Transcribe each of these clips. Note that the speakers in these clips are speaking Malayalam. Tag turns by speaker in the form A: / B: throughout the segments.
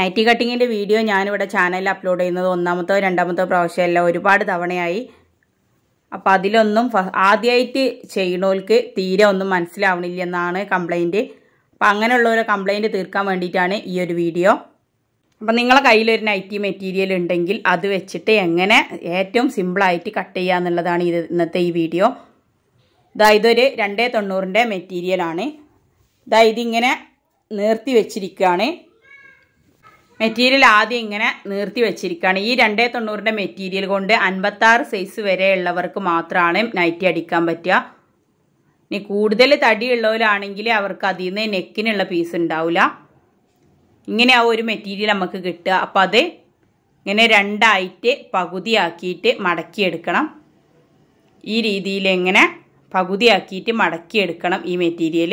A: നൈറ്റി കട്ടിങ്ങിൻ്റെ വീഡിയോ ഞാനിവിടെ ചാനലിൽ അപ്ലോഡ് ചെയ്യുന്നത് ഒന്നാമത്തോ രണ്ടാമത്തോ പ്രാവശ്യമല്ല ഒരുപാട് തവണയായി അപ്പോൾ അതിലൊന്നും ആദ്യമായിട്ട് ചെയ്യണോർക്ക് തീരെ ഒന്നും മനസ്സിലാവണില്ല എന്നാണ് കംപ്ലൈൻറ്റ് അപ്പം ഒരു കംപ്ലൈൻറ്റ് തീർക്കാൻ വേണ്ടിയിട്ടാണ് ഈ ഒരു വീഡിയോ അപ്പം നിങ്ങളെ കയ്യിലൊരു നൈറ്റി മെറ്റീരിയൽ ഉണ്ടെങ്കിൽ അത് വെച്ചിട്ട് എങ്ങനെ ഏറ്റവും സിമ്പിളായിട്ട് കട്ട് ചെയ്യുക എന്നുള്ളതാണ് ഇത് ഇന്നത്തെ ഈ വീഡിയോ അതായത് ഇതൊരു രണ്ടേ തൊണ്ണൂറിൻ്റെ മെറ്റീരിയലാണ് അതായത് ഇതിങ്ങനെ നിർത്തി വെച്ചിരിക്കുകയാണ് മെറ്റീരിയൽ ആദ്യം ഇങ്ങനെ നിർത്തി വെച്ചിരിക്കുകയാണ് ഈ രണ്ടേ തൊണ്ണൂറിൻ്റെ മെറ്റീരിയൽ കൊണ്ട് അൻപത്താറ് സൈസ് വരെയുള്ളവർക്ക് മാത്രമാണ് നൈറ്റി അടിക്കാൻ പറ്റുക ഇനി കൂടുതൽ തടിയുള്ളവരാണെങ്കിൽ അവർക്ക് അതിൽ നിന്ന് നെക്കിനുള്ള പീസ് ഉണ്ടാവില്ല ഇങ്ങനെ ആ ഒരു മെറ്റീരിയൽ നമുക്ക് കിട്ടുക അപ്പോൾ അത് ഇങ്ങനെ രണ്ടായിട്ട് പകുതിയാക്കിയിട്ട് മടക്കിയെടുക്കണം ഈ രീതിയിൽ എങ്ങനെ പകുതിയാക്കിയിട്ട് മടക്കിയെടുക്കണം ഈ മെറ്റീരിയൽ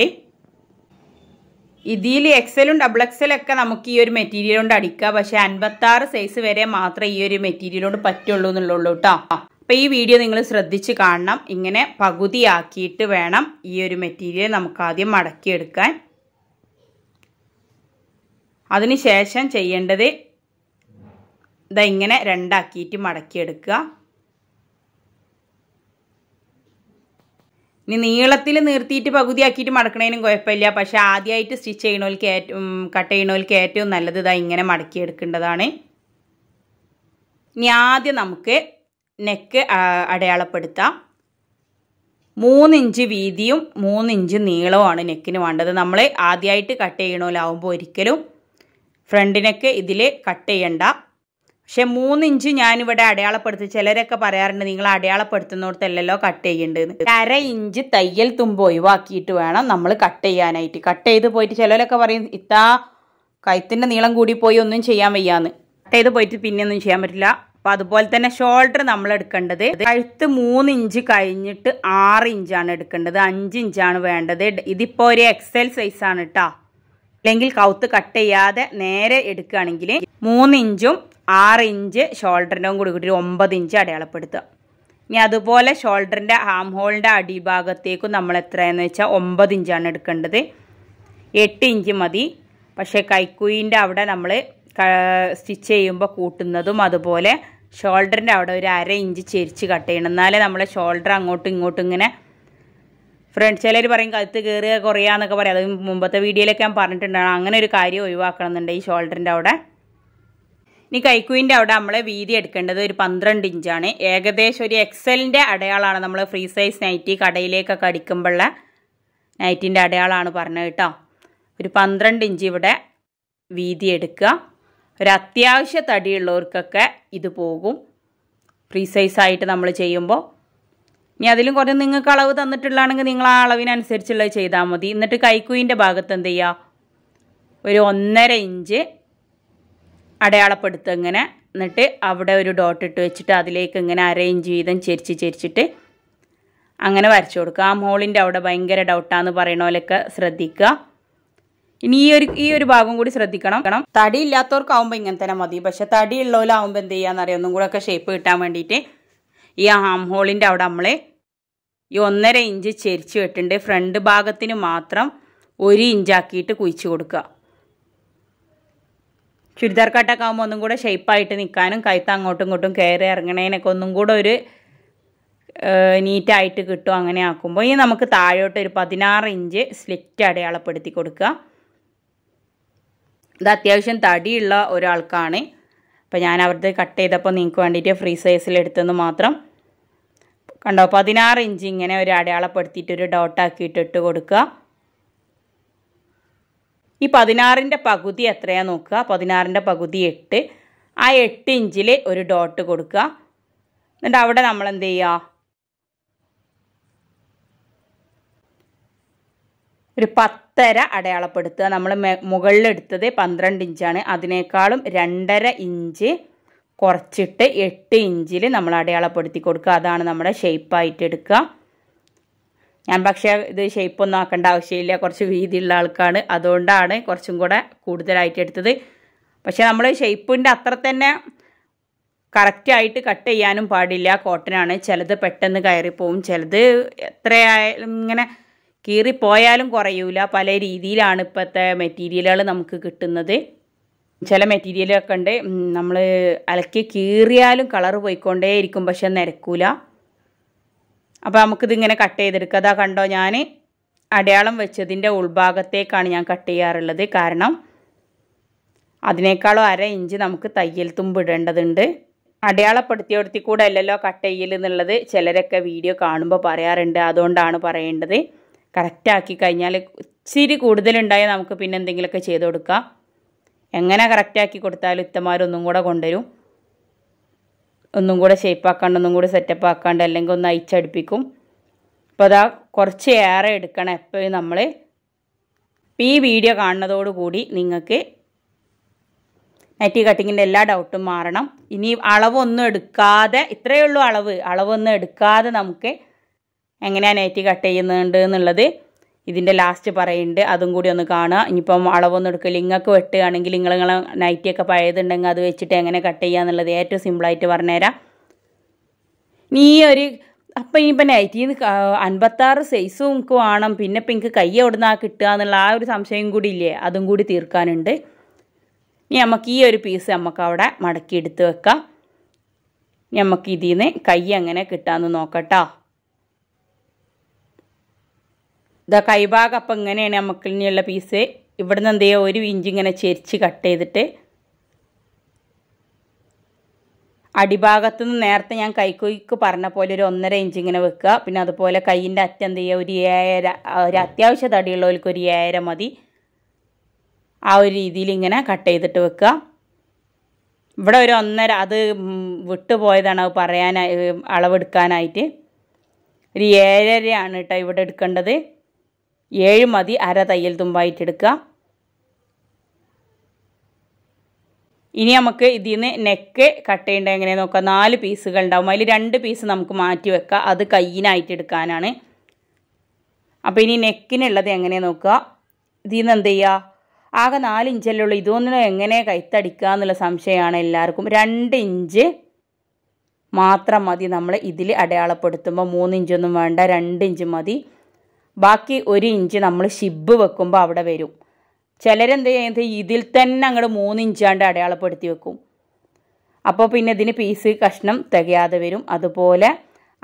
A: ഇതിൽ എക്സലും ഡബിൾ എക്സലൊക്കെ നമുക്ക് ഈ ഒരു മെറ്റീരിയൽ കൊണ്ട് അടിക്കാം പക്ഷേ അൻപത്താറ് സൈസ് വരെ മാത്രമേ ഈ ഒരു മെറ്റീരിയൽ കൊണ്ട് പറ്റുള്ളൂ എന്നുള്ളൂ കേട്ടോ അപ്പോൾ ഈ വീഡിയോ നിങ്ങൾ ശ്രദ്ധിച്ച് കാണണം ഇങ്ങനെ പകുതിയാക്കിയിട്ട് വേണം ഈ ഒരു മെറ്റീരിയൽ നമുക്ക് ആദ്യം മടക്കിയെടുക്കാൻ അതിനുശേഷം ചെയ്യേണ്ടത് ഇതാ ഇങ്ങനെ രണ്ടാക്കിയിട്ട് മടക്കിയെടുക്കുക ഇനി നീളത്തിൽ നിർത്തിയിട്ട് പകുതിയാക്കിയിട്ട് മടക്കണേനും കുഴപ്പമില്ല പക്ഷേ ആദ്യമായിട്ട് സ്റ്റിച്ച് ചെയ്യണവർക്ക് ഏറ്റവും കട്ട് ചെയ്യണവർക്ക് ഏറ്റവും നല്ലത് ഇതാ ഇങ്ങനെ മടക്കി എടുക്കേണ്ടതാണ് ഇനി ആദ്യം നമുക്ക് നെക്ക് അടയാളപ്പെടുത്താം മൂന്നിഞ്ച് വീതിയും മൂന്നിഞ്ച് നീളവുമാണ് നെക്കിന് വേണ്ടത് നമ്മൾ ആദ്യമായിട്ട് കട്ട് ചെയ്യണമല്ലാവുമ്പോൾ ഒരിക്കലും ഫ്രണ്ട് നെക്ക് ഇതിൽ കട്ട് ചെയ്യണ്ട പക്ഷെ മൂന്നിഞ്ച് ഞാനിവിടെ അടയാളപ്പെടുത്തി ചിലരൊക്കെ പറയാറുണ്ട് നിങ്ങൾ അടയാളപ്പെടുത്തുന്നിടത്തല്ലോ കട്ട് ചെയ്യേണ്ടത് അര ഇഞ്ച് തയ്യൽ തുമ്പ് ഒഴിവാക്കിയിട്ട് വേണം നമ്മൾ കട്ട് ചെയ്യാനായിട്ട് കട്ട് ചെയ്ത് പോയിട്ട് ചിലരൊക്കെ പറയും ഇത്താ കഴുത്തിൻ്റെ നീളം കൂടി പോയി ഒന്നും ചെയ്യാൻ വയ്യാന്ന് കട്ട് ചെയ്ത് പോയിട്ട് പിന്നെ ഒന്നും ചെയ്യാൻ പറ്റില്ല അപ്പം അതുപോലെ തന്നെ ഷോൾഡർ നമ്മൾ എടുക്കേണ്ടത് കഴുത്ത് മൂന്ന് ഇഞ്ച് കഴിഞ്ഞിട്ട് ആറ് ഇഞ്ചാണ് എടുക്കേണ്ടത് അഞ്ച് ഇഞ്ചാണ് വേണ്ടത് ഇതിപ്പോൾ ഒരു എക്സൽ സൈസാണ് കേട്ടോ അല്ലെങ്കിൽ കൗത്ത് കട്ട് ചെയ്യാതെ നേരെ എടുക്കുകയാണെങ്കിൽ മൂന്നിഞ്ചും ആറ് ഇഞ്ച് ഷോൾഡറിൻ്റെ കൂടി കൂട്ടി ഒമ്പത് ഇഞ്ച് അടയാളപ്പെടുത്തുക ഇനി അതുപോലെ ഷോൾഡറിൻ്റെ ആം ഹോളിൻ്റെ അടിഭാഗത്തേക്കും നമ്മൾ എത്രയെന്ന് വെച്ചാൽ ഒമ്പത് ഇഞ്ചാണ് എടുക്കേണ്ടത് എട്ട് ഇഞ്ച് മതി പക്ഷേ കൈക്കുയിൻ്റെ അവിടെ നമ്മൾ സ്റ്റിച്ച് ചെയ്യുമ്പോൾ കൂട്ടുന്നതും അതുപോലെ ഷോൾഡറിൻ്റെ അവിടെ ഒരു അര ഇഞ്ച് ചെരിച്ച് കട്ട് ചെയ്യണം എന്നാലേ നമ്മൾ ഷോൾഡർ അങ്ങോട്ടും ഇങ്ങോട്ടും ഇങ്ങനെ ഫ്രണ്ട് ചിലർ പറയും കഴുത്ത് കയറുക കുറയുക എന്നൊക്കെ പറയും അത് മുമ്പത്തെ വീഡിയോയിലൊക്കെ ഞാൻ പറഞ്ഞിട്ടുണ്ടാണ് അങ്ങനെ ഒരു കാര്യം ഒഴിവാക്കണം എന്നുണ്ടെങ്കിൽ ഈ ഷോൾഡറിൻ്റെ അവിടെ ഇനി കൈക്കുവിൻ്റെ അവിടെ നമ്മൾ വീതി എടുക്കേണ്ടത് ഒരു പന്ത്രണ്ട് ഇഞ്ചാണ് ഏകദേശം ഒരു എക്സലിൻ്റെ അടയാളമാണ് നമ്മൾ ഫ്രീ സൈസ് നൈറ്റി കടയിലേക്കൊക്കെ അടിക്കുമ്പോഴുള്ള നൈറ്റിൻ്റെ അടയാളമാണ് പറഞ്ഞത് കേട്ടോ ഒരു പന്ത്രണ്ട് ഇഞ്ച് ഇവിടെ വീതി എടുക്കുക ഒരു അത്യാവശ്യ തടിയുള്ളവർക്കൊക്കെ ഇത് പോകും ഫ്രീ സൈസായിട്ട് നമ്മൾ ചെയ്യുമ്പോൾ ഇനി അതിലും കുറേ നിങ്ങൾക്ക് അളവ് തന്നിട്ടുള്ളതാണെങ്കിൽ നിങ്ങൾ ആ അളവിനനുസരിച്ചുള്ളത് ചെയ്താൽ മതി എന്നിട്ട് കൈക്കുയിൻ്റെ ഭാഗത്ത് എന്ത് ചെയ്യുക ഒരു ഒന്നര ഇഞ്ച് അടയാളപ്പെടുത്തുക ഇങ്ങനെ എന്നിട്ട് അവിടെ ഒരു ഡോട്ട് ഇട്ട് വെച്ചിട്ട് അതിലേക്ക് ഇങ്ങനെ അറേഞ്ച് ചെയ്തും ചെരിച്ച് ചെരിച്ചിട്ട് അങ്ങനെ വരച്ചു കൊടുക്കുക ആ മോളിൻ്റെ അവിടെ ഭയങ്കര ഡൗട്ടാന്ന് പറയണ പോലെയൊക്കെ ശ്രദ്ധിക്കുക ഇനി ഈ ഒരു ഈ ഒരു ഭാഗം കൂടി ശ്രദ്ധിക്കണം കാരണം തടി ഇല്ലാത്തവർക്കാവുമ്പോൾ ഇങ്ങനെ തന്നെ മതി പക്ഷെ തടി ഉള്ളവരാകുമ്പോൾ എന്ത് അറിയാം ഒന്നും കൂടെ ഒക്കെ ഷേപ്പ് കിട്ടാൻ വേണ്ടിയിട്ട് ഈ ആം ഹോളിൻ്റെ അവിടെ നമ്മൾ ഈ ഒന്നര ഇഞ്ച് ചെരിച്ച് വെട്ടിണ്ട് ഫ്രണ്ട് ഭാഗത്തിന് മാത്രം ഒരു ഇഞ്ചാക്കിയിട്ട് കുഴിച്ച് കൊടുക്കുക ചുരിദാർ കട്ടൊക്കെ ഒന്നും കൂടെ ഷെയ്പ്പായിട്ട് നിൽക്കാനും കഴുത്ത് അങ്ങോട്ടും ഇങ്ങോട്ടും കയറി ഇറങ്ങണേനൊക്കെ ഒന്നും കൂടെ ഒരു നീറ്റായിട്ട് കിട്ടും അങ്ങനെ ആക്കുമ്പോൾ ഇനി നമുക്ക് താഴോട്ട് ഒരു പതിനാറ് ഇഞ്ച് സ്ലിറ്റ് അടയാളപ്പെടുത്തി കൊടുക്കുക ഇത് അത്യാവശ്യം തടിയുള്ള ഒരാൾക്കാണ് അപ്പോൾ ഞാൻ അവരുടെ കട്ട് ചെയ്തപ്പോൾ നിങ്ങൾക്ക് വേണ്ടിയിട്ട് ഫ്രീ സൈസിൽ എടുത്തെന്ന് മാത്രം കണ്ടോ പതിനാറ് ഇഞ്ച് ഇങ്ങനെ ഒരു അടയാളപ്പെടുത്തിയിട്ട് ഒരു ഡോട്ടാക്കിയിട്ട് ഇട്ട് കൊടുക്കുക ഈ പതിനാറിൻ്റെ പകുതി എത്രയാണ് നോക്കുക പതിനാറിൻ്റെ പകുതി എട്ട് ആ എട്ട് ഇഞ്ചിൽ ഒരു ഡോട്ട് കൊടുക്കുക എന്നിട്ട് അവിടെ നമ്മൾ എന്ത് ചെയ്യുക ഒരു പത്തര അടയാളപ്പെടുത്തുക നമ്മൾ മുകളിലെടുത്തത് പന്ത്രണ്ട് ഇഞ്ചാണ് അതിനേക്കാളും രണ്ടര ഇഞ്ച് കുറച്ചിട്ട് എട്ട് ഇഞ്ചിൽ നമ്മൾ അടയാളപ്പെടുത്തി കൊടുക്കുക അതാണ് നമ്മുടെ ഷേപ്പായിട്ട് എടുക്കുക ഞാൻ പക്ഷേ ഇത് ഷേപ്പൊന്നും ആക്കേണ്ട ആവശ്യമില്ല കുറച്ച് വീതിയുള്ള ആൾക്കാണ് അതുകൊണ്ടാണ് കുറച്ചും കൂടെ കൂടുതലായിട്ട് എടുത്തത് പക്ഷേ നമ്മൾ ഷേപ്പിൻ്റെ അത്ര തന്നെ കറക്റ്റായിട്ട് കട്ട് ചെയ്യാനും പാടില്ല കോട്ടനാണ് ചിലത് പെട്ടെന്ന് കയറിപ്പോവും ചിലത് എത്രയായാലും ഇങ്ങനെ കീറിപ്പോയാലും കുറയൂല പല രീതിയിലാണ് ഇപ്പോഴത്തെ മെറ്റീരിയലുകൾ നമുക്ക് കിട്ടുന്നത് ചില മെറ്റീരിയലൊക്കെ ഉണ്ട് നമ്മൾ അലക്കി കീറിയാലും കളർ പോയിക്കൊണ്ടേയിരിക്കും പക്ഷെ നിരക്കൂല അപ്പോൾ ഇങ്ങനെ കട്ട് ചെയ്തെടുക്കുക അതാ കണ്ടോ ഞാൻ അടയാളം വെച്ചതിൻ്റെ ഉൾഭാഗത്തേക്കാണ് ഞാൻ കട്ട് ചെയ്യാറുള്ളത് കാരണം അതിനേക്കാളും അര ഇഞ്ച് നമുക്ക് തയ്യൽ തുമ്പ് ഇടേണ്ടതുണ്ട് അടയാളപ്പെടുത്തിയോടത്തി കൂടെ അല്ലല്ലോ കട്ട് ചെയ്യൽ എന്നുള്ളത് ചിലരൊക്കെ വീഡിയോ കാണുമ്പോൾ പറയാറുണ്ട് അതുകൊണ്ടാണ് പറയേണ്ടത് കറക്റ്റാക്കി കഴിഞ്ഞാൽ ഇച്ചിരി കൂടുതലുണ്ടായാൽ നമുക്ക് പിന്നെ എന്തെങ്കിലുമൊക്കെ ചെയ്ത് കൊടുക്കാം എങ്ങനെ കറക്റ്റാക്കി കൊടുത്താലും ഇത്തമാരൊന്നും കൂടെ കൊണ്ടുവരും ഒന്നും കൂടെ ഷേപ്പ് ആക്കാണ്ട് ഒന്നും കൂടെ സെറ്റപ്പ് ആക്കാണ്ട് അല്ലെങ്കിൽ ഒന്ന് അയച്ചടുപ്പിക്കും അപ്പോൾ അതാ കുറച്ച് ഏറെ എടുക്കണം എപ്പോഴും നമ്മൾ ഈ വീഡിയോ കാണുന്നതോടുകൂടി നിങ്ങൾക്ക് നെറ്റി കട്ടിങ്ങിൻ്റെ എല്ലാ ഡൗട്ടും മാറണം ഇനി അളവൊന്നും എടുക്കാതെ ഇത്രയേ ഉള്ളൂ അളവ് അളവൊന്നും എടുക്കാതെ നമുക്ക് എങ്ങനെയാണ് നെറ്റി കട്ട് ചെയ്യുന്നുണ്ട് എന്നുള്ളത് ഇതിൻ്റെ ലാസ്റ്റ് പറയുന്നുണ്ട് അതും കൂടി ഒന്ന് കാണുക ഇനിയിപ്പം അളവൊന്നും എടുക്കില്ല ഇങ്ങൾക്ക് വെട്ടുകയാണെങ്കിൽ നിങ്ങൾ നിങ്ങളെ നൈറ്റിയൊക്കെ പഴയതുണ്ടെങ്കിൽ അത് വെച്ചിട്ട് എങ്ങനെ കട്ട് ചെയ്യുക എന്നുള്ളത് ഏറ്റവും സിമ്പിളായിട്ട് പറഞ്ഞുതരാം നീ ഒരു അപ്പം ഇനിയിപ്പം നൈറ്റിന്ന് അൻപത്താറ് സൈസും നിങ്ങൾക്ക് വേണം പിന്നെ ഇപ്പം എനിക്ക് കൈ എവിടെ നിന്നാണ് കിട്ടുക എന്നുള്ള ആ ഒരു സംശയം കൂടി ഇല്ലേ അതും കൂടി തീർക്കാനുണ്ട് ഇനി നമുക്ക് ഈ ഒരു പീസ് നമുക്ക് അവിടെ മടക്കി എടുത്ത് വെക്കാം നമുക്ക് ഇതിൽ നിന്ന് കൈ എങ്ങനെ കിട്ടാമെന്ന് നോക്കട്ടോ ഇതാ കൈഭാഗം അപ്പം ഇങ്ങനെയാണ് നമുക്ക് ഇനിയുള്ള പീസ് ഇവിടെ നിന്ന് എന്ത് ഒരു ഇഞ്ച് ഇങ്ങനെ ചെരിച്ച് കട്ട് ചെയ്തിട്ട് അടിഭാഗത്തു നിന്ന് നേരത്തെ ഞാൻ കൈക്കൊയ്ക്ക് പറഞ്ഞ പോലെ ഒരു ഒന്നര ഇഞ്ച് ഇങ്ങനെ വെക്കുക പിന്നെ അതുപോലെ കൈയിൻ്റെ അറ്റം എന്ത് ചെയ്യുക ഒരു ഏഴര ഒരു അത്യാവശ്യ തടിയുള്ളവർക്ക് ഒരു ഏഴര മതി ആ ഒരു രീതിയിൽ ഇങ്ങനെ കട്ട് ചെയ്തിട്ട് വെക്കുക ഇവിടെ ഒരു ഒന്നര അത് വിട്ടുപോയതാണ് അത് പറയാനായി അളവെടുക്കാനായിട്ട് ഒരു ഏഴരയാണ് കേട്ടോ ഇവിടെ എടുക്കേണ്ടത് ഏഴ് മതി അര തയ്യൽ തുമ്പായിട്ടെടുക്കുക ഇനി നമുക്ക് ഇതിൽ നിന്ന് നെക്ക് കട്ട് ചെയ്യേണ്ടത് എങ്ങനെ നോക്കുക നാല് പീസുകൾ ഉണ്ടാവും അതിൽ രണ്ട് പീസ് നമുക്ക് മാറ്റി വെക്കാം അത് കയ്യിനായിട്ട് എടുക്കാനാണ് അപ്പോൾ ഇനി നെക്കിനുള്ളത് എങ്ങനെ നോക്കുക ഇതിൽ നിന്ന് എന്ത് ചെയ്യുക ആകെ നാല് ഇഞ്ചല്ലുള്ളൂ ഇതൊന്നും എങ്ങനെ കൈത്തടിക്കുക എന്നുള്ള സംശയമാണ് എല്ലാവർക്കും രണ്ട് ഇഞ്ച് മാത്രം മതി നമ്മൾ ഇതിൽ അടയാളപ്പെടുത്തുമ്പോൾ മൂന്നിഞ്ചൊന്നും വേണ്ട രണ്ട് ഇഞ്ച് മതി ബാക്കി ഒരു ഇഞ്ച് നമ്മൾ ഷിബ് വെക്കുമ്പോൾ അവിടെ വരും ചിലരെന്ത് ചെയ്യുന്നത് ഇതിൽ തന്നെ അങ്ങോട്ട് മൂന്ന് ഇഞ്ചാണ്ട് അടയാളപ്പെടുത്തി വെക്കും അപ്പോൾ പിന്നെ ഇതിന് പീസ് കഷ്ണം തികയാതെ വരും അതുപോലെ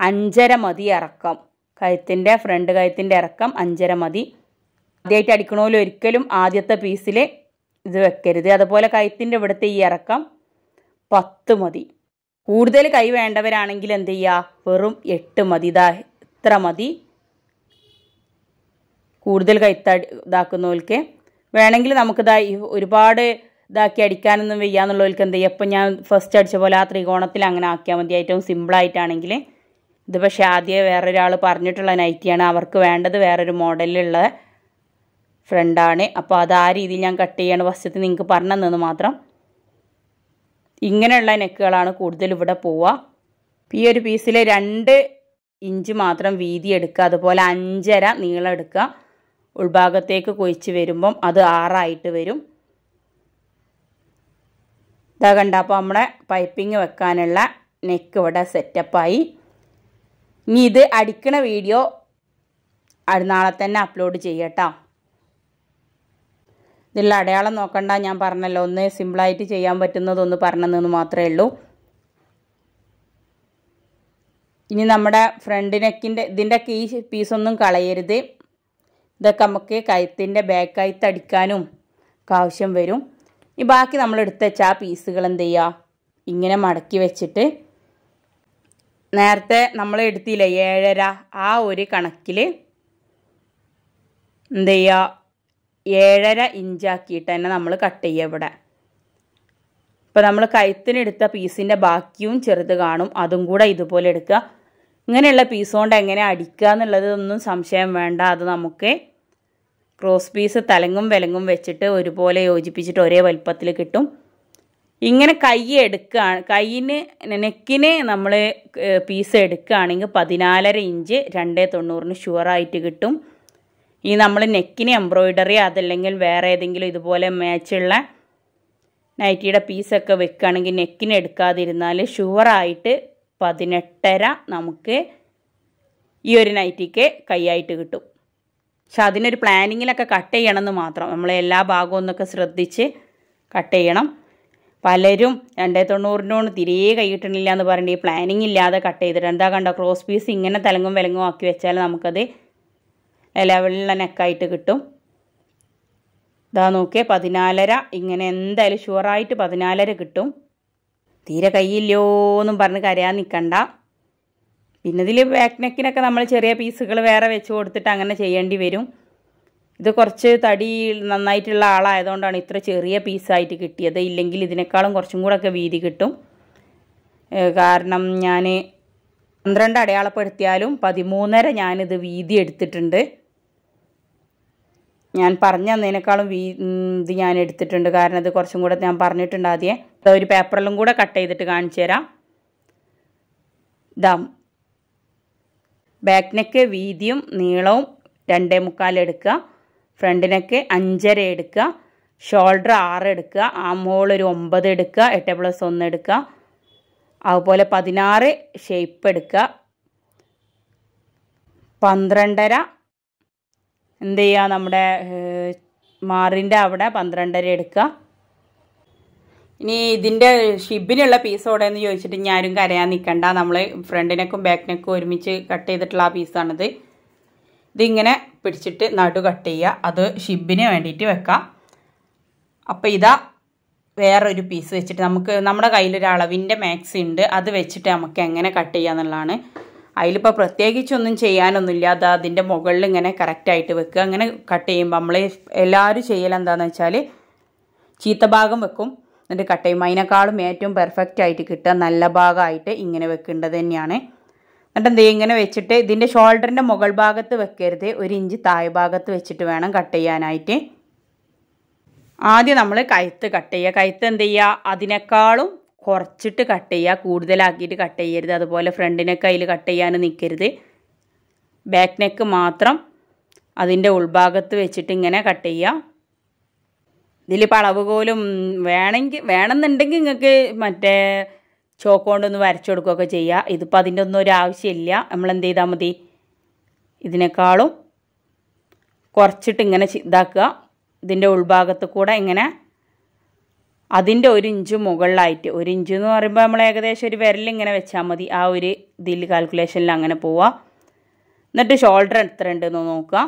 A: അഞ്ചര മതി ഇറക്കം കഴുത്തിൻ്റെ ഫ്രണ്ട് കഴുത്തിൻ്റെ ഇറക്കം അഞ്ചര മതി ആദ്യമായിട്ട് അടിക്കണോലും ഒരിക്കലും ആദ്യത്തെ പീസിൽ ഇത് വെക്കരുത് അതുപോലെ കഴുത്തിൻ്റെ ഇവിടുത്തെ ഈ ഇറക്കം പത്ത് മതി കൂടുതൽ കൈ വേണ്ടവരാണെങ്കിൽ എന്ത് ചെയ്യുക വെറും എട്ട് മതി ഇതാ ഇത്ര മതി കൂടുതൽ കൈത്താടി ഇതാക്കുന്നവർക്ക് വേണമെങ്കിൽ നമുക്കിതാ ഒരുപാട് ഇതാക്കി അടിക്കാനൊന്നും വയ്യാന്നുള്ളവർക്ക് എന്ത് ചെയ്യും എപ്പോൾ ഞാൻ ഫസ്റ്റ് അടിച്ച പോലെ ആ ത്രികോണത്തിൽ അങ്ങനെ ആക്കിയാൽ മതി ഏറ്റവും സിമ്പിളായിട്ടാണെങ്കിൽ ഇത് പക്ഷേ ആദ്യം വേറൊരാൾ പറഞ്ഞിട്ടുള്ള നൈറ്റിയാണ് അവർക്ക് വേണ്ടത് വേറൊരു മോഡലിലുള്ള ഫ്രണ്ടാണ് അപ്പോൾ അത് ആ രീതിയിൽ ഞാൻ കട്ട് ചെയ്യാണ് ഫസ്റ്റത്തെ നിങ്ങൾക്ക് പറഞ്ഞു തന്നത് മാത്രം ഇങ്ങനെയുള്ള നെക്കുകളാണ് കൂടുതൽ ഇവിടെ പോവുക ഈ ഒരു പീസിൽ രണ്ട് ഇഞ്ച് മാത്രം വീതി എടുക്കുക അതുപോലെ അഞ്ചര നീളം എടുക്കുക ഉൾഭാഗത്തേക്ക് കുഴിച്ച് വരുമ്പം അത് ആറായിട്ട് വരും ഇതാ കണ്ട അപ്പോൾ നമ്മുടെ പൈപ്പിംഗ് വെക്കാനുള്ള നെക്ക് ഇവിടെ സെറ്റപ്പായി ഇനി ഇത് അടിക്കണ വീഡിയോ നാളെ തന്നെ അപ്ലോഡ് ചെയ്യട്ടോ ഇതിലുള്ള അടയാളം നോക്കണ്ട ഞാൻ പറഞ്ഞല്ലോ ഒന്ന് സിമ്പിളായിട്ട് ചെയ്യാൻ പറ്റുന്നതൊന്ന് പറഞ്ഞതെന്ന് മാത്രമേ ഉള്ളൂ ഇനി നമ്മുടെ ഫ്രണ്ട് നെക്കിൻ്റെ ഇതിൻ്റെയൊക്കെ ഈ പീസൊന്നും കളയരുത് ഇതൊക്കെ നമുക്ക് കയത്തിൻ്റെ ബാക്കായി തടിക്കാനും ഒക്കെ ആവശ്യം വരും ഈ ബാക്കി നമ്മൾ എടുത്ത് വെച്ച ആ പീസുകൾ എന്ത് ചെയ്യുക ഇങ്ങനെ മടക്കി വെച്ചിട്ട് നേരത്തെ നമ്മൾ എടുത്തില്ലേ ഏഴര ആ ഒരു കണക്കിൽ എന്ത് ചെയ്യുക ഏഴര ഇഞ്ചാക്കിയിട്ട് തന്നെ നമ്മൾ കട്ട് ചെയ്യുക ഇവിടെ ഇപ്പം നമ്മൾ കയത്തിനെടുത്ത പീസിൻ്റെ ബാക്കിയും ചെറുത് കാണും അതും കൂടെ ഇതുപോലെ എടുക്കുക ഇങ്ങനെയുള്ള പീസ് കൊണ്ട് എങ്ങനെ അടിക്കുക ഒന്നും സംശയം വേണ്ട അത് നമുക്ക് ക്രോസ് പീസ് തലങ്ങും വിലങ്ങും വെച്ചിട്ട് ഒരുപോലെ യോജിപ്പിച്ചിട്ട് ഒരേ വലുപ്പത്തിൽ കിട്ടും ഇങ്ങനെ കൈ എടുക്കുകയാണ് കൈയിന് നെക്കിന് നമ്മൾ പീസ് എടുക്കുകയാണെങ്കിൽ പതിനാലര ഇഞ്ച് രണ്ടേ തൊണ്ണൂറിന് ഷുവറായിട്ട് കിട്ടും ഈ നമ്മൾ നെക്കിന് എംബ്രോയ്ഡറി അതല്ലെങ്കിൽ വേറെ ഏതെങ്കിലും ഇതുപോലെ മാച്ചുള്ള നൈറ്റിയുടെ പീസൊക്കെ വെക്കുകയാണെങ്കിൽ നെക്കിന് എടുക്കാതിരുന്നാൽ ഷുവറായിട്ട് പതിനെട്ടര നമുക്ക് ഈ ഒരു നൈറ്റിക്ക് കൈയായിട്ട് കിട്ടും പക്ഷെ അതിനൊരു പ്ലാനിങ്ങിലൊക്കെ കട്ട് ചെയ്യണമെന്ന് മാത്രം നമ്മൾ എല്ലാ ഭാഗവും ഒന്നൊക്കെ ശ്രദ്ധിച്ച് കട്ട് ചെയ്യണം പലരും രണ്ടേ തൊണ്ണൂറിനോട് തിരികെ കൈയിട്ടണില്ല എന്ന് പറഞ്ഞിട്ട് ഈ പ്ലാനിങ് ഇല്ലാതെ കട്ട് ചെയ്തിട്ട് എന്താ കണ്ട ക്രോസ് പീസ് ഇങ്ങനെ തലങ്ങും വിലങ്ങും ആക്കി വെച്ചാൽ നമുക്കത് ലെവലിലുള്ള നെക്കായിട്ട് കിട്ടും ഇതാ നോക്കിയാൽ പതിനാലര ഇങ്ങനെ എന്തായാലും ഷുവറായിട്ട് പതിനാലര കിട്ടും തീരെ കയ്യില്ലോന്നും പറഞ്ഞ് കരയാൻ നിൽക്കണ്ട പിന്നെ ഇതിൽ ബാക്ക് നെക്കിനൊക്കെ നമ്മൾ ചെറിയ പീസുകൾ വേറെ വെച്ച് കൊടുത്തിട്ട് അങ്ങനെ ചെയ്യേണ്ടി വരും ഇത് കുറച്ച് തടി നന്നായിട്ടുള്ള ആളായതുകൊണ്ടാണ് ഇത്ര ചെറിയ പീസായിട്ട് കിട്ടിയത് ഇല്ലെങ്കിൽ ഇതിനേക്കാളും കുറച്ചും കൂടെ ഒക്കെ വീതി കിട്ടും കാരണം ഞാൻ പന്ത്രണ്ട് അടയാളപ്പെടുത്തിയാലും പതിമൂന്നര ഞാനിത് വീതി എടുത്തിട്ടുണ്ട് ഞാൻ പറഞ്ഞു വീ ഇത് ഞാൻ എടുത്തിട്ടുണ്ട് കാരണം ഇത് കുറച്ചും കൂടെ ഞാൻ പറഞ്ഞിട്ടുണ്ട് ആദ്യം ഒരു പേപ്പറിലും കൂടെ കട്ട് ചെയ്തിട്ട് കാണിച്ചു തരാം ദം ബാക്ക് നെക്ക് വീതിയും നീളവും രണ്ടേ മുക്കാൽ എടുക്കുക ഫ്രണ്ടിനൊക്കെ അഞ്ചര എടുക്കുക ഷോൾഡർ ആറ് എടുക്കുക ആ ഹോൾ ഒരു ഒമ്പത് എടുക്കുക എട്ട് പ്ലസ് ഒന്ന് എടുക്കുക അതുപോലെ പതിനാറ് ഷേപ്പ് എടുക്കുക പന്ത്രണ്ടര എന്ത് ചെയ്യുക നമ്മുടെ മാറിൻ്റെ അവിടെ പന്ത്രണ്ടര എടുക്കുക ഇനി ഇതിൻ്റെ ഷിബിനുള്ള പീസ് എന്ന് ചോദിച്ചിട്ട് ഞാനും കരയാൻ നിൽക്കണ്ട നമ്മൾ ഫ്രണ്ടിനെക്കും നെക്കും ബാക്ക് നെക്കും ഒരുമിച്ച് കട്ട് ചെയ്തിട്ടുള്ള ആ പീസാണിത് ഇതിങ്ങനെ പിടിച്ചിട്ട് നടു കട്ട് ചെയ്യുക അത് ഷിബിന് വേണ്ടിയിട്ട് വെക്കാം അപ്പം ഇതാ വേറൊരു പീസ് വെച്ചിട്ട് നമുക്ക് നമ്മുടെ കയ്യിലൊരു അളവിൻ്റെ മാക്സി ഉണ്ട് അത് വെച്ചിട്ട് നമുക്ക് എങ്ങനെ കട്ട് എന്നുള്ളതാണ് അതിലിപ്പോൾ പ്രത്യേകിച്ചൊന്നും ചെയ്യാനൊന്നുമില്ല അത് അതിൻ്റെ മുകളിൽ ഇങ്ങനെ കറക്റ്റായിട്ട് വെക്കുക അങ്ങനെ കട്ട് ചെയ്യുമ്പോൾ നമ്മൾ എല്ലാവരും ചെയ്യലെന്താണെന്ന് വെച്ചാൽ ചീത്തഭാഗം വെക്കും എന്നിട്ട് കട്ട് ചെയ്യുമ്പോൾ അതിനേക്കാളും ഏറ്റവും പെർഫെക്റ്റ് ആയിട്ട് കിട്ടുക നല്ല ഭാഗമായിട്ട് ഇങ്ങനെ വെക്കേണ്ടത് തന്നെയാണ് എന്നിട്ട് എന്തെങ്കിലും ഇങ്ങനെ വെച്ചിട്ട് ഇതിൻ്റെ ഷോൾഡറിൻ്റെ മുകൾ ഭാഗത്ത് വെക്കരുത് ഒരു ഇഞ്ച് താഴെ ഭാഗത്ത് വെച്ചിട്ട് വേണം കട്ട് ചെയ്യാനായിട്ട് ആദ്യം നമ്മൾ കഴുത്ത് കട്ട് ചെയ്യുക കഴുത്ത് എന്ത് ചെയ്യുക അതിനേക്കാളും കുറച്ചിട്ട് കട്ട് ചെയ്യുക കൂടുതലാക്കിയിട്ട് കട്ട് ചെയ്യരുത് അതുപോലെ ഫ്രണ്ടിനൊക്കെ അതിൽ കട്ട് ചെയ്യാൻ നിൽക്കരുത് ബാക്ക് നെക്ക് മാത്രം അതിൻ്റെ ഉൾഭാഗത്ത് വെച്ചിട്ട് ഇങ്ങനെ കട്ട് ചെയ്യുക ഇതിലിപ്പോൾ അളവ് കോലും വേണമെങ്കിൽ വേണമെന്നുണ്ടെങ്കിൽ നിങ്ങൾക്ക് മറ്റേ ചോക്ക് കൊണ്ടൊന്ന് വരച്ചു കൊടുക്കുകയൊക്കെ ചെയ്യാം ഇതിപ്പോൾ അതിൻ്റെ ഒന്നും ഒരു ആവശ്യമില്ല നമ്മൾ എന്ത് ചെയ്താൽ മതി ഇതിനേക്കാളും കുറച്ചിട്ട് ഇങ്ങനെ ഇതാക്കുക ഇതിൻ്റെ ഉൾഭാഗത്ത് കൂടെ ഇങ്ങനെ അതിൻ്റെ ഒരു ഇഞ്ച് മുകളിലായിട്ട് ഒരു ഇഞ്ച് എന്ന് പറയുമ്പോൾ നമ്മൾ ഏകദേശം ഒരു വിരൽ ഇങ്ങനെ വെച്ചാൽ മതി ആ ഒരു ഇതിൽ കാൽക്കുലേഷനിൽ അങ്ങനെ പോവുക എന്നിട്ട് ഷോൾഡർ എത്ര ഉണ്ടെന്ന് നോക്കുക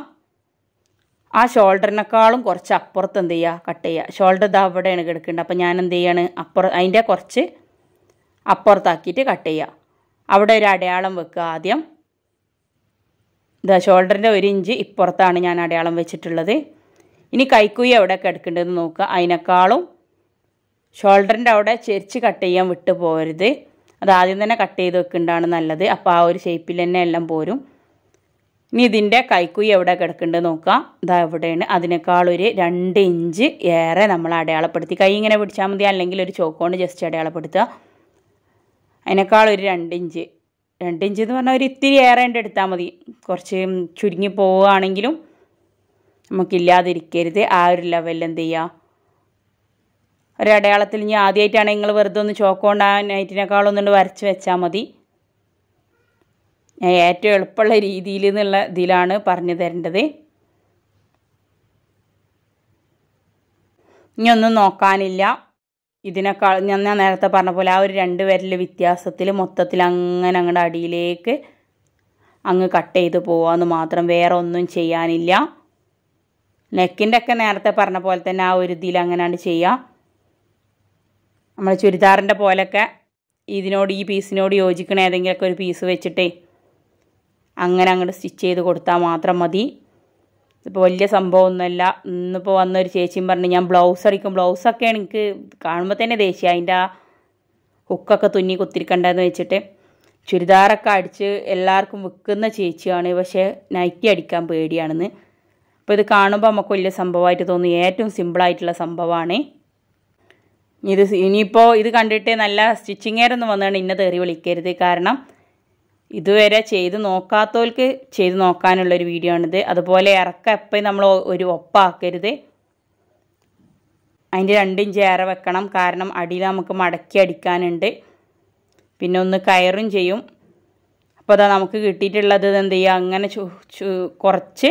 A: ആ ഷോൾഡറിനേക്കാളും കുറച്ച് അപ്പുറത്ത് എന്ത് ചെയ്യുക കട്ട് ചെയ്യുക ഷോൾഡർ ഇത് അവിടെയാണ് കിടക്കേണ്ടത് അപ്പോൾ ഞാൻ എന്ത് ചെയ്യാണ് അപ്പുറം അതിൻ്റെ കുറച്ച് അപ്പുറത്താക്കിയിട്ട് കട്ട് ചെയ്യുക അവിടെ ഒരു അടയാളം വെക്കുക ആദ്യം ഇതാ ഷോൾഡറിൻ്റെ ഒരു ഇഞ്ച് ഇപ്പുറത്താണ് ഞാൻ അടയാളം വെച്ചിട്ടുള്ളത് ഇനി കൈക്കുയി എവിടെ കിടക്കേണ്ടതെന്ന് നോക്കുക അതിനേക്കാളും ഷോൾഡറിൻ്റെ അവിടെ ചെരിച്ച് കട്ട് ചെയ്യാൻ വിട്ടു പോരുത് അത് ആദ്യം തന്നെ കട്ട് ചെയ്ത് വെക്കേണ്ടതാണ് നല്ലത് അപ്പോൾ ആ ഒരു ഷേപ്പിൽ തന്നെ എല്ലാം പോരും ഇനി ഇതിൻ്റെ കൈക്കുയി എവിടെ കിടക്കുന്നുണ്ട് നോക്കാം ഇതാ എവിടെയാണ് അതിനേക്കാളൊരു രണ്ട് ഇഞ്ച് ഏറെ നമ്മൾ അടയാളപ്പെടുത്തി കൈ ഇങ്ങനെ പിടിച്ചാൽ മതി അല്ലെങ്കിൽ ഒരു ചോക്കോണ്ട് ജസ്റ്റ് അടയാളപ്പെടുത്തുക അതിനേക്കാളൊരു രണ്ട് ഇഞ്ച് രണ്ട് ഇഞ്ച് എന്ന് പറഞ്ഞാൽ ഒരു ഇത്തിരി ഏറെ ഉണ്ട് എടുത്താൽ മതി കുറച്ച് ചുരുങ്ങി പോവുകയാണെങ്കിലും നമുക്കില്ലാതിരിക്കരുത് ആ ഒരു ലെവലിൽ എന്ത് ചെയ്യുക ഒരടയാളത്തിൽ ഇനി ആദ്യമായിട്ടാണ് നിങ്ങൾ വെറുതെ ഒന്ന് ചോക്കോണ്ട് ആ നൈറ്റിനേക്കാളൊന്നുകൊണ്ട് വരച്ച് വെച്ചാൽ മതി ഏറ്റവും എളുപ്പമുള്ള രീതിയിൽ എന്നുള്ള ഇതിലാണ് പറഞ്ഞു തരേണ്ടത് ഒന്നും നോക്കാനില്ല ഇതിനേക്കാൾ ഞാൻ നേരത്തെ പറഞ്ഞ പോലെ ആ ഒരു രണ്ട് വിരൽ വ്യത്യാസത്തിൽ മൊത്തത്തിൽ അങ്ങനെ അങ്ങോട്ട് അടിയിലേക്ക് അങ്ങ് കട്ട് ചെയ്ത് പോകാമെന്ന് മാത്രം വേറെ ഒന്നും ചെയ്യാനില്ല നെക്കിൻ്റെ ഒക്കെ നേരത്തെ പറഞ്ഞ പോലെ തന്നെ ആ ഒരു ഇതിൽ അങ്ങനെയാണ് ചെയ്യുക നമ്മൾ ചുരിദാറിൻ്റെ പോലെയൊക്കെ ഇതിനോട് ഈ പീസിനോട് യോജിക്കണ ഏതെങ്കിലുമൊക്കെ ഒരു പീസ് വെച്ചിട്ടേ അങ്ങനെ അങ്ങോട്ട് സ്റ്റിച്ച് ചെയ്ത് കൊടുത്താൽ മാത്രം മതി ഇപ്പോൾ വലിയ സംഭവമൊന്നുമല്ല ഇന്നിപ്പോൾ വന്നൊരു ചേച്ചിയും പറഞ്ഞു ഞാൻ ബ്ലൗസ് അടിക്കും ബ്ലൗസൊക്കെ എനിക്ക് കാണുമ്പോൾ തന്നെ ദേഷ്യം അതിൻ്റെ ആ ഹുക്കൊക്കെ തുന്നി കുത്തിരിക്കണ്ടെന്ന് വെച്ചിട്ട് ചുരിദാറൊക്കെ അടിച്ച് എല്ലാവർക്കും വിൽക്കുന്ന ചേച്ചിയാണ് പക്ഷേ നൈറ്റി അടിക്കാൻ പേടിയാണെന്ന് അപ്പോൾ ഇത് കാണുമ്പോൾ നമുക്ക് വലിയ സംഭവമായിട്ട് തോന്നി ഏറ്റവും സിമ്പിളായിട്ടുള്ള സംഭവമാണ് ഇത് ഇനിയിപ്പോൾ ഇത് കണ്ടിട്ട് നല്ല സ്റ്റിച്ചിങ്ങേരൊന്നും വന്നാണ് ഇന്നെ തെറി വിളിക്കരുത് കാരണം ഇതുവരെ ചെയ്ത് നോക്കാത്തവർക്ക് ചെയ്ത് നോക്കാനുള്ളൊരു വീഡിയോ ആണിത് അതുപോലെ ഇറക്കം എപ്പോഴും നമ്മൾ ഒരു ഒപ്പാക്കരുത് അതിൻ്റെ രണ്ടും ചേര വെക്കണം കാരണം അടിയിൽ നമുക്ക് മടക്കി അടിക്കാനുണ്ട് പിന്നെ ഒന്ന് കയറും ചെയ്യും അപ്പോൾ അതാ നമുക്ക് കിട്ടിയിട്ടുള്ളത് എന്ത് ചെയ്യുക അങ്ങനെ കുറച്ച്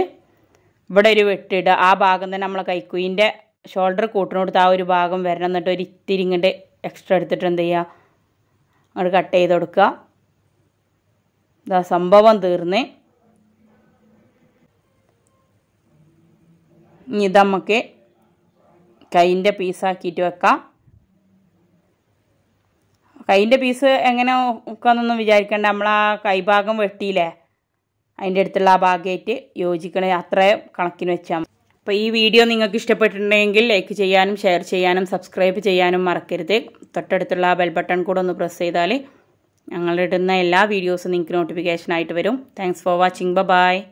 A: ഇവിടെ ഒരു വെട്ടിടുക ആ ഭാഗം തന്നെ നമ്മളെ കൈക്കുയിൻ്റെ ഷോൾഡർ കൂട്ടിനോടുത്ത് ആ ഒരു ഭാഗം വരണം എന്നിട്ട് ഒരു ഇത്തിരി ഇങ്ങോട്ട് എക്സ്ട്രാ എടുത്തിട്ട് എന്ത് ചെയ്യുക അങ്ങോട്ട് കട്ട് ചെയ്ത് കൊടുക്കുക ഇതാ സംഭവം തീർന്ന് ഇനി ഇത് നമുക്ക് കൈൻ്റെ പീസാക്കിയിട്ട് വെക്കാം കൈൻ്റെ പീസ് എങ്ങനെ വെക്കാമെന്നൊന്നും വിചാരിക്കേണ്ട നമ്മൾ ആ കൈഭാഗം വെട്ടിയില്ലേ അതിൻ്റെ അടുത്തുള്ള ആ ഭാഗമായിട്ട് യോജിക്കണേ അത്രയും കണക്കിന് വെച്ചാൽ മതി അപ്പോൾ ഈ വീഡിയോ നിങ്ങൾക്ക് ഇഷ്ടപ്പെട്ടിട്ടുണ്ടെങ്കിൽ ലൈക്ക് ചെയ്യാനും ഷെയർ ചെയ്യാനും സബ്സ്ക്രൈബ് ചെയ്യാനും മറക്കരുത് തൊട്ടടുത്തുള്ള ആ ബെൽ ബട്ടൺ കൂടെ ഒന്ന് പ്രസ് ചെയ്താൽ ഞങ്ങളിടുന്ന എല്ലാ വീഡിയോസും നിങ്ങൾക്ക് നോട്ടിഫിക്കേഷനായിട്ട് വരും താങ്ക്സ് ഫോർ വാച്ചിങ് ബ ബായ്